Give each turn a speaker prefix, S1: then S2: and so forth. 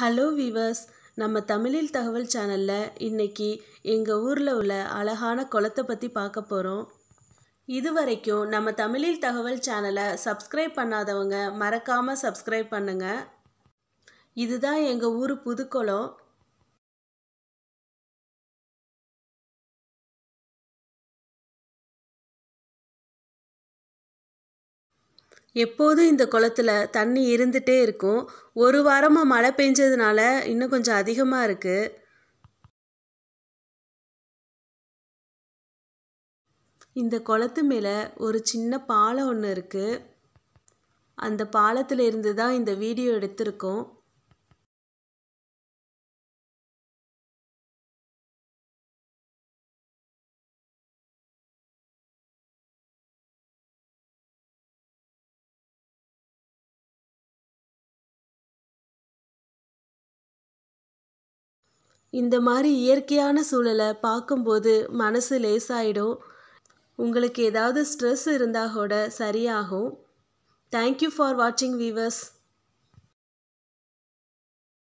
S1: hello viewers நம்ம தமிழில் தகவல் சேனலில் இன்றைக்கி எங்கள் ஊரில் உள்ள அழகான குளத்தை பற்றி பார்க்க போகிறோம் இது வரைக்கும் நம்ம தமிழில் தகவல் சேனலை சப்ஸ்கிரைப் பண்ணாதவங்க மறக்காமல் சப்ஸ்கிரைப் பண்ணுங்கள்
S2: இதுதான் எங்கள் ஊர் புதுக்குளம் எப்போதும் இந்த குளத்தில் தண்ணி இருந்துகிட்டே இருக்கும் ஒரு வாரமாக
S1: மழை பெஞ்சதுனால இன்னும் கொஞ்சம் அதிகமாக இருக்குது இந்த குளத்து மேலே ஒரு சின்ன பாலம் ஒன்று இருக்குது அந்த பாலத்தில் இருந்து தான் இந்த வீடியோ எடுத்திருக்கோம்
S2: இந்த மாதிரி இயற்கையான சூழலை
S1: பார்க்கும்போது மனசு லேசாயிடும் உங்களுக்கு ஏதாவது ஸ்ட்ரெஸ் இருந்தால் கூட
S2: சரியாகும் தேங்க்யூ ஃபார் வாட்சிங் வீவர்ஸ்